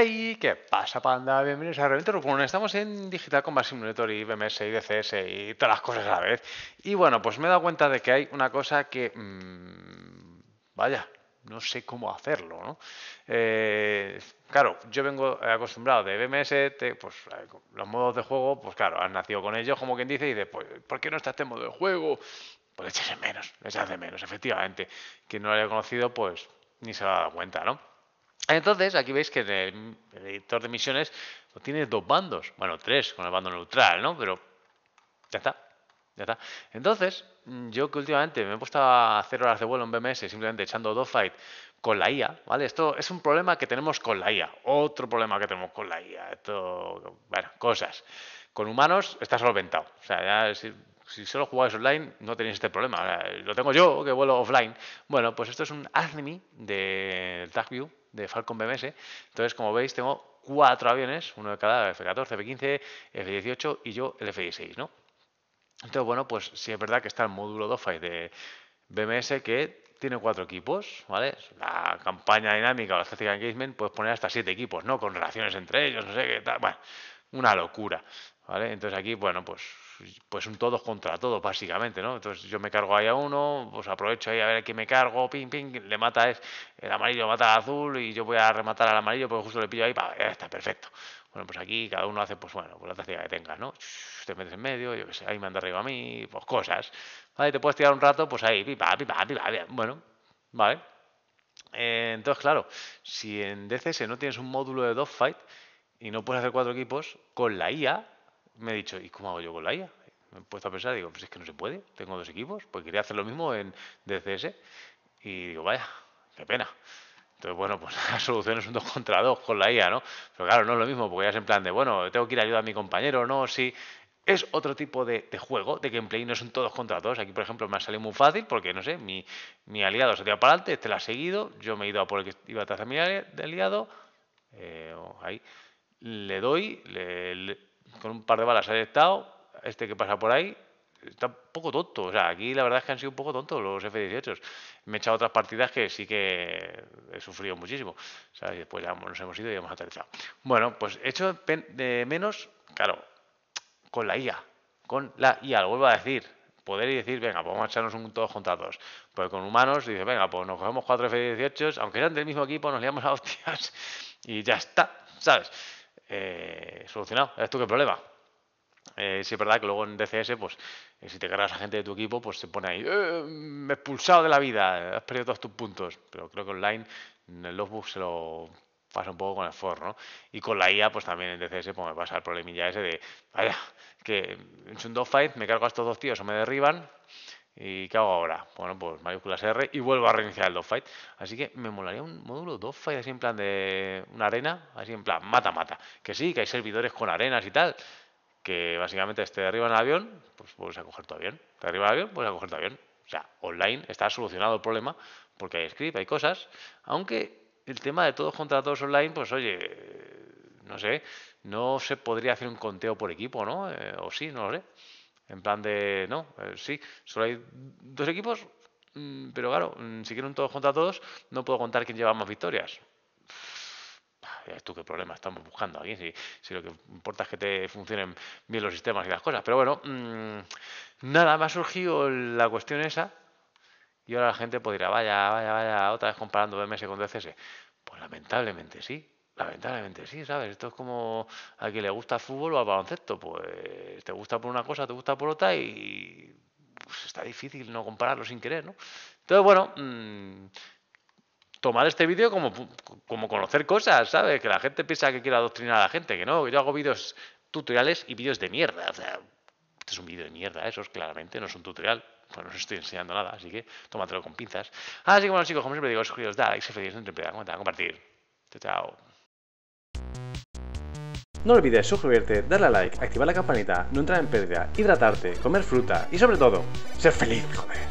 ¡Hey! ¿Qué pasa, panda? Bienvenidos a Reventor Bueno, estamos en Digital Combat Simulator y BMS y DCS y todas las cosas a la vez. Y bueno, pues me he dado cuenta de que hay una cosa que... Mm, vaya, no sé cómo hacerlo, ¿no? Eh, claro, yo vengo acostumbrado de BMS, pues eh, los modos de juego, pues claro, has nacido con ellos, como quien dice, y después, ¿por qué no está este modo de juego? Pues le menos, es menos, efectivamente. Quien no lo haya conocido, pues ni se lo ha dado cuenta, ¿no? Entonces, aquí veis que el, editor de misiones tiene dos bandos, bueno, tres con el bando neutral, ¿no? Pero ya está, ya está. Entonces, mm, yo que últimamente me he puesto a hacer horas de vuelo en BMS simplemente echando dogfight con la IA, ¿vale? Esto es un problema que tenemos con la IA, otro problema que tenemos con la IA, esto, bueno, cosas. Con humanos está solventado, o sea, ya si, si solo jugáis online no tenéis este problema, lo tengo yo que vuelo offline. Bueno, pues esto es un ADMI de TagView de Falcon BMS. Entonces, como veis, tengo cuatro aviones, uno de cada, F-14, F-15, F-18 y yo el F-16, ¿no? Entonces, bueno, pues sí es verdad que está el módulo DOFI de BMS que tiene cuatro equipos, ¿vale? La campaña dinámica o la engagement puedes poner hasta siete equipos, ¿no? Con relaciones entre ellos, no sé qué tal, bueno, una locura, ¿vale? Entonces aquí, bueno, pues pues un todos contra todos, básicamente, ¿no? Entonces yo me cargo ahí a uno, pues aprovecho ahí a ver a quién me cargo, ping, ping, le mata el amarillo, mata al azul y yo voy a rematar al amarillo porque justo le pillo ahí, está perfecto. Bueno, pues aquí cada uno hace, pues bueno, pues la táctica que tenga ¿no? Te metes en medio, yo qué sé, ahí me arriba a mí, pues cosas. Vale, te puedes tirar un rato, pues ahí, pipa, pipa, pipa, bueno, vale. Eh, entonces, claro, si en DCS no tienes un módulo de dogfight y no puedes hacer cuatro equipos, con la IA me he dicho, ¿y cómo hago yo con la IA? Me he puesto a pensar, digo, pues es que no se puede, tengo dos equipos, pues quería hacer lo mismo en DCS y digo, vaya, qué pena. Entonces, bueno, pues la solución es un dos contra dos con la IA, ¿no? Pero claro, no es lo mismo, porque ya es en plan de, bueno, tengo que ir a ayudar a mi compañero, ¿no? Sí, es otro tipo de, de, juego, de gameplay, no son todos contra todos. Aquí, por ejemplo, me ha salido muy fácil porque, no sé, mi, aliado se ha para adelante, este la ha seguido, yo me he ido a por el que iba atrás de mi aliado, eh, ahí, le doy, le, con un par de balas ha detectado, este que pasa por ahí, está un poco tonto. O sea, aquí la verdad es que han sido un poco tontos los F-18. Me he echado otras partidas que sí que he sufrido muchísimo. O sea, y después ya nos hemos ido y hemos aterrizado. Bueno, pues hecho de menos, claro, con la IA. Con la IA, lo vuelvo a decir. Poder y decir, venga, pues vamos a echarnos un todos contra dos. Pues con humanos, dice venga, pues nos cogemos cuatro F-18, aunque sean del mismo equipo, nos liamos a hostias y ya está, ¿sabes? eh, solucionado. es tu qué problema? Eh, sí es verdad que luego en DCS, pues, eh, si te cargas a gente de tu equipo, pues se pone ahí, eh, me expulsado de la vida, has perdido todos tus puntos. Pero creo que online en el logbook se lo pasa un poco con el for, ¿no? Y con la IA, pues también en DCS pues, me pasa el problemilla ese de, vaya, que en un dogfight, me cargo a estos dos tíos o me derriban, ¿Y qué hago ahora? Bueno, pues mayúsculas R y vuelvo a reiniciar el dogfight. Así que me molaría un módulo dogfight así en plan de una arena, así en plan mata, mata. Que sí, que hay servidores con arenas y tal. Que básicamente de arriba el avión, pues vuelves a coger tu avión. Te arriba el avión, puedes a coger tu avión. O sea, online está solucionado el problema porque hay script, hay cosas. Aunque el tema de todos contra todos online, pues oye, no sé, no se podría hacer un conteo por equipo, ¿no? Eh, o sí, no lo sé. En plan de, no, sí, solo hay dos equipos, mm, pero claro, mm, si quieren todos contra todos, no puedo contar quién lleva más victorias. tú qué problema estamos buscando aquí, si, lo que importa es que te funcionen bien los sistemas y las cosas. Pero bueno, mm, nada, me ha surgido la cuestión esa y ahora la gente podría, pues vaya, vaya, vaya, otra vez comparando BMS con DCS. Pues lamentablemente sí, Lamentablemente sí, ¿sabes? Esto es como a quien le gusta fútbol o al baloncesto, pues te gusta por una cosa, te gusta por otra y pues está difícil no compararlo sin querer, ¿no? Entonces, bueno, mm, tomar este vídeo como, como conocer cosas, ¿sabes? Que la gente piensa que quiero adoctrinar a la gente, que no, yo hago vídeos tutoriales y vídeos de mierda, o sea, este es un vídeo de mierda, eso es claramente, no es un tutorial, Bueno, pues no os estoy enseñando nada, así que tómatelo con pinzas. Así que bueno chicos, como siempre digo, suscribiros, dale, like, si feliz, no te compartir. Chao, chao. No olvides suscribirte, darle a like, activar la campanita, no entrar en pérdida, hidratarte, comer fruta y sobre todo, ser feliz, joder.